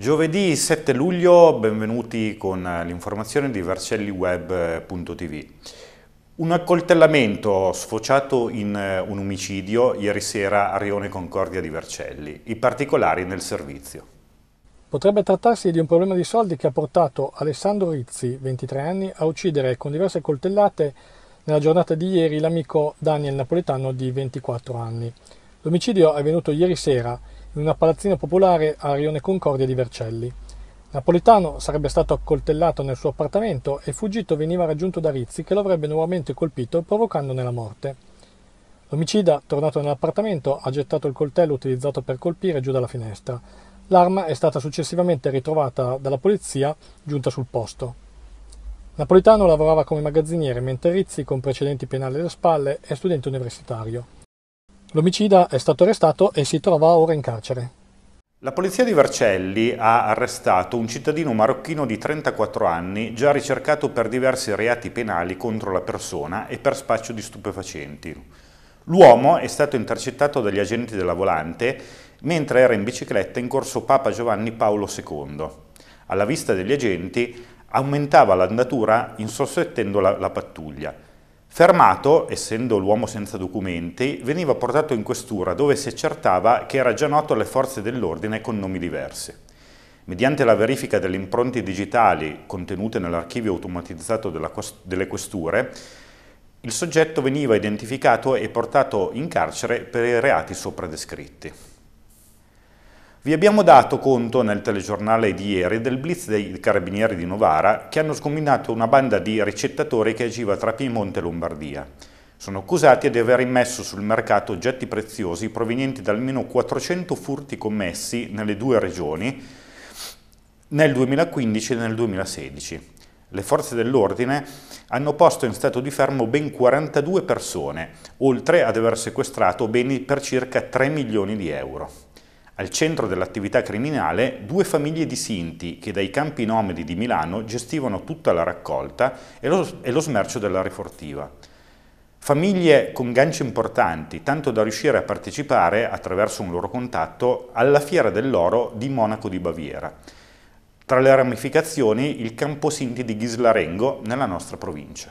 Giovedì 7 luglio, benvenuti con l'informazione di Vercelliweb.tv. Un accoltellamento sfociato in eh, un omicidio ieri sera a Rione Concordia di Vercelli. I particolari nel servizio. Potrebbe trattarsi di un problema di soldi che ha portato Alessandro Rizzi, 23 anni, a uccidere con diverse coltellate nella giornata di ieri l'amico Daniel Napoletano di 24 anni. L'omicidio è avvenuto ieri sera in una palazzina popolare a Rione Concordia di Vercelli. Napolitano sarebbe stato accoltellato nel suo appartamento e fuggito veniva raggiunto da Rizzi che lo avrebbe nuovamente colpito provocandone la morte. L'omicida, tornato nell'appartamento, ha gettato il coltello utilizzato per colpire giù dalla finestra. L'arma è stata successivamente ritrovata dalla polizia giunta sul posto. Napolitano lavorava come magazziniere mentre Rizzi, con precedenti penali alle spalle, è studente universitario. L'omicida è stato arrestato e si trova ora in carcere. La polizia di Vercelli ha arrestato un cittadino marocchino di 34 anni già ricercato per diversi reati penali contro la persona e per spaccio di stupefacenti. L'uomo è stato intercettato dagli agenti della volante mentre era in bicicletta in corso Papa Giovanni Paolo II. Alla vista degli agenti aumentava l'andatura insospettendo la, la pattuglia. Fermato, essendo l'uomo senza documenti, veniva portato in questura dove si accertava che era già noto alle forze dell'ordine con nomi diversi. Mediante la verifica delle impronte digitali contenute nell'archivio automatizzato delle questure, il soggetto veniva identificato e portato in carcere per i reati sopra descritti. Vi abbiamo dato conto nel telegiornale di ieri del blitz dei carabinieri di Novara che hanno scombinato una banda di ricettatori che agiva tra Piemonte e Lombardia. Sono accusati di aver immesso sul mercato oggetti preziosi provenienti da almeno 400 furti commessi nelle due regioni nel 2015 e nel 2016. Le forze dell'ordine hanno posto in stato di fermo ben 42 persone, oltre ad aver sequestrato beni per circa 3 milioni di euro. Al centro dell'attività criminale due famiglie di Sinti che dai campi nomadi di Milano gestivano tutta la raccolta e lo, e lo smercio della rifortiva. Famiglie con ganci importanti, tanto da riuscire a partecipare, attraverso un loro contatto, alla Fiera dell'Oro di Monaco di Baviera. Tra le ramificazioni il campo Sinti di Ghislarengo nella nostra provincia.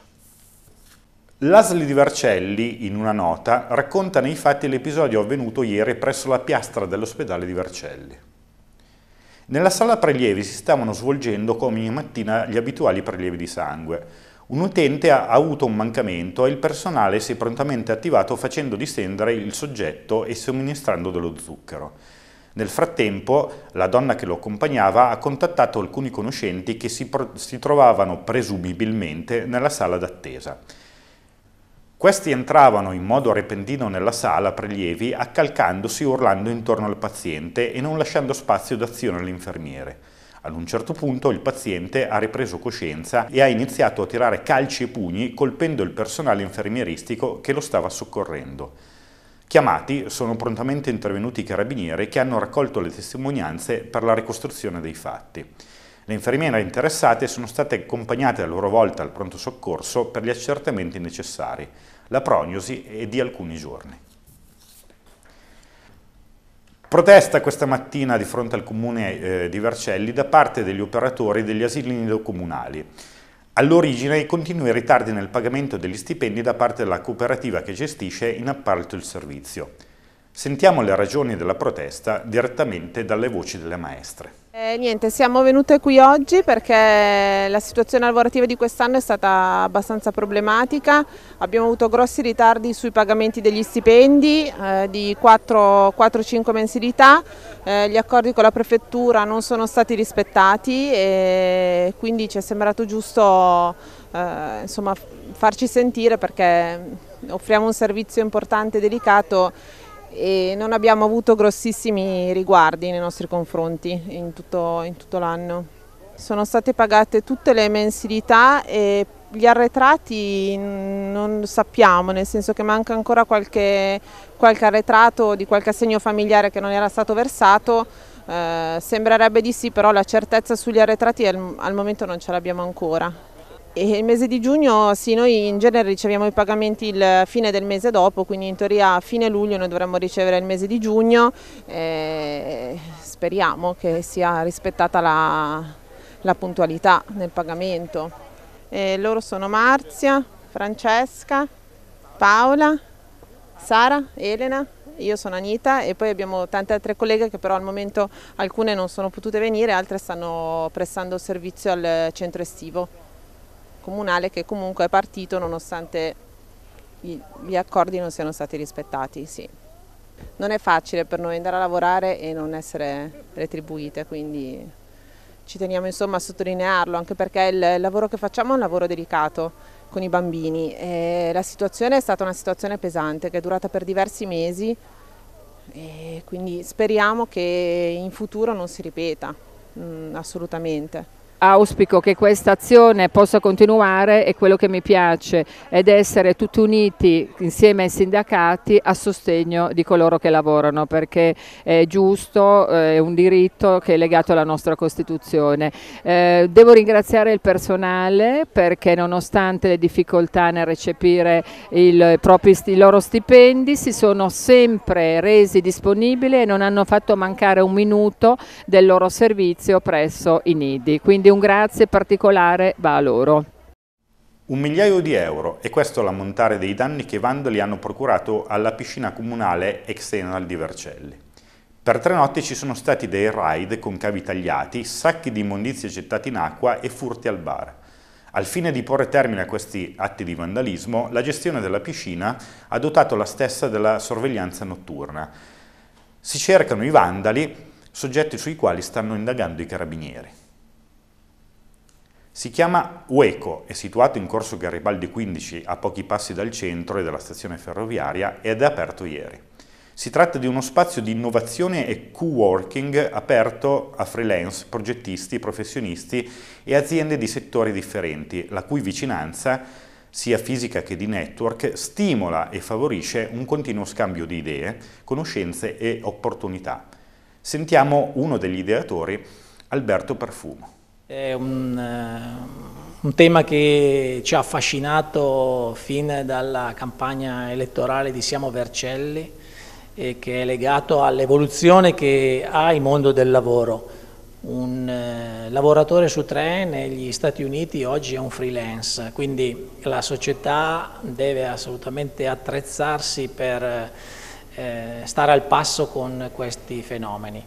L'Asli di Vercelli, in una nota, racconta nei fatti l'episodio avvenuto ieri presso la piastra dell'ospedale di Vercelli. Nella sala prelievi si stavano svolgendo come ogni mattina gli abituali prelievi di sangue. Un utente ha avuto un mancamento e il personale si è prontamente attivato facendo distendere il soggetto e somministrando dello zucchero. Nel frattempo, la donna che lo accompagnava ha contattato alcuni conoscenti che si, si trovavano presumibilmente nella sala d'attesa. Questi entravano in modo repentino nella sala prelievi, accalcandosi urlando intorno al paziente e non lasciando spazio d'azione all'infermiere. Ad un certo punto il paziente ha ripreso coscienza e ha iniziato a tirare calci e pugni colpendo il personale infermieristico che lo stava soccorrendo. Chiamati sono prontamente intervenuti i carabinieri che hanno raccolto le testimonianze per la ricostruzione dei fatti. Le infermiere interessate sono state accompagnate a loro volta al pronto soccorso per gli accertamenti necessari. La prognosi è di alcuni giorni. Protesta questa mattina di fronte al comune eh, di Vercelli da parte degli operatori degli asili nido comunali. All'origine i continui ritardi nel pagamento degli stipendi da parte della cooperativa che gestisce in appalto il servizio. Sentiamo le ragioni della protesta direttamente dalle voci delle maestre. Eh, niente, siamo venute qui oggi perché la situazione lavorativa di quest'anno è stata abbastanza problematica, abbiamo avuto grossi ritardi sui pagamenti degli stipendi eh, di 4-5 mensilità, eh, gli accordi con la prefettura non sono stati rispettati e quindi ci è sembrato giusto eh, insomma, farci sentire perché offriamo un servizio importante e delicato e non abbiamo avuto grossissimi riguardi nei nostri confronti in tutto, tutto l'anno. Sono state pagate tutte le mensilità e gli arretrati non sappiamo, nel senso che manca ancora qualche, qualche arretrato di qualche assegno familiare che non era stato versato, eh, sembrerebbe di sì, però la certezza sugli arretrati al, al momento non ce l'abbiamo ancora. Il mese di giugno, sì, noi in genere riceviamo i pagamenti il fine del mese dopo, quindi in teoria a fine luglio noi dovremmo ricevere il mese di giugno e eh, speriamo che sia rispettata la, la puntualità nel pagamento. E eh, loro sono Marzia, Francesca, Paola, Sara, Elena io sono Anita e poi abbiamo tante altre colleghe che però al momento alcune non sono potute venire, altre stanno prestando servizio al centro estivo comunale che comunque è partito nonostante gli accordi non siano stati rispettati. Sì. Non è facile per noi andare a lavorare e non essere retribuite, quindi ci teniamo insomma a sottolinearlo, anche perché il lavoro che facciamo è un lavoro delicato con i bambini. E la situazione è stata una situazione pesante che è durata per diversi mesi e quindi speriamo che in futuro non si ripeta, mm, assolutamente auspico che questa azione possa continuare e quello che mi piace è essere tutti uniti insieme ai sindacati a sostegno di coloro che lavorano perché è giusto, eh, è un diritto che è legato alla nostra Costituzione. Eh, devo ringraziare il personale perché nonostante le difficoltà nel recepire il, propri, i loro stipendi si sono sempre resi disponibili e non hanno fatto mancare un minuto del loro servizio presso i nidi. Quindi e un grazie particolare va a loro. Un migliaio di euro, e questo l'ammontare dei danni che i vandali hanno procurato alla piscina comunale Extenal di Vercelli. Per tre notti ci sono stati dei raid con cavi tagliati, sacchi di immondizie gettati in acqua e furti al bar. Al fine di porre termine a questi atti di vandalismo, la gestione della piscina ha dotato la stessa della sorveglianza notturna. Si cercano i vandali, soggetti sui quali stanno indagando i carabinieri. Si chiama Ueco, è situato in corso Garibaldi 15 a pochi passi dal centro e dalla stazione ferroviaria ed è aperto ieri. Si tratta di uno spazio di innovazione e co-working aperto a freelance, progettisti, professionisti e aziende di settori differenti, la cui vicinanza, sia fisica che di network, stimola e favorisce un continuo scambio di idee, conoscenze e opportunità. Sentiamo uno degli ideatori, Alberto Perfumo. È un, eh, un tema che ci ha affascinato fin dalla campagna elettorale di Siamo Vercelli e che è legato all'evoluzione che ha il mondo del lavoro. Un eh, lavoratore su tre negli Stati Uniti oggi è un freelance, quindi la società deve assolutamente attrezzarsi per eh, stare al passo con questi fenomeni.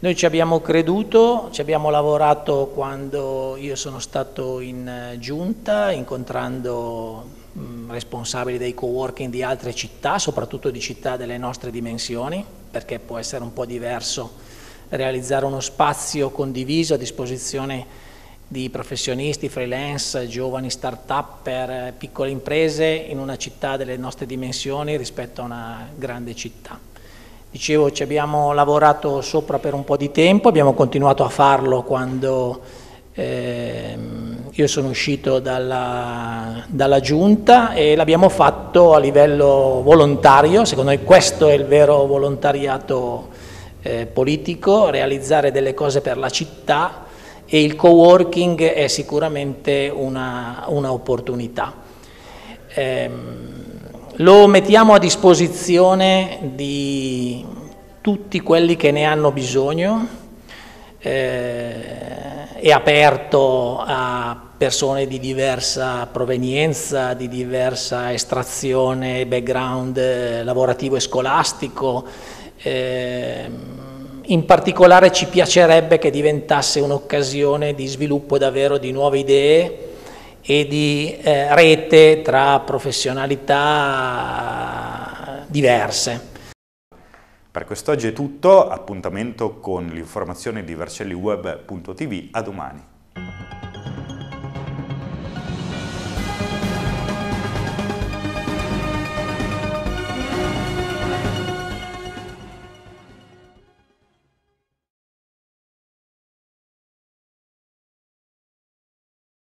Noi ci abbiamo creduto, ci abbiamo lavorato quando io sono stato in eh, giunta, incontrando responsabili dei coworking di altre città, soprattutto di città delle nostre dimensioni, perché può essere un po' diverso realizzare uno spazio condiviso a disposizione di professionisti, freelance, giovani, start-up per eh, piccole imprese in una città delle nostre dimensioni rispetto a una grande città. Dicevo, ci abbiamo lavorato sopra per un po' di tempo, abbiamo continuato a farlo quando eh, io sono uscito dalla, dalla giunta e l'abbiamo fatto a livello volontario, secondo me questo è il vero volontariato eh, politico, realizzare delle cose per la città e il co-working è sicuramente un'opportunità. Lo mettiamo a disposizione di tutti quelli che ne hanno bisogno, eh, è aperto a persone di diversa provenienza, di diversa estrazione, background eh, lavorativo e scolastico. Eh, in particolare ci piacerebbe che diventasse un'occasione di sviluppo davvero di nuove idee, e di eh, rete tra professionalità diverse. Per quest'oggi è tutto, appuntamento con l'informazione di vercelliweb.tv, a domani.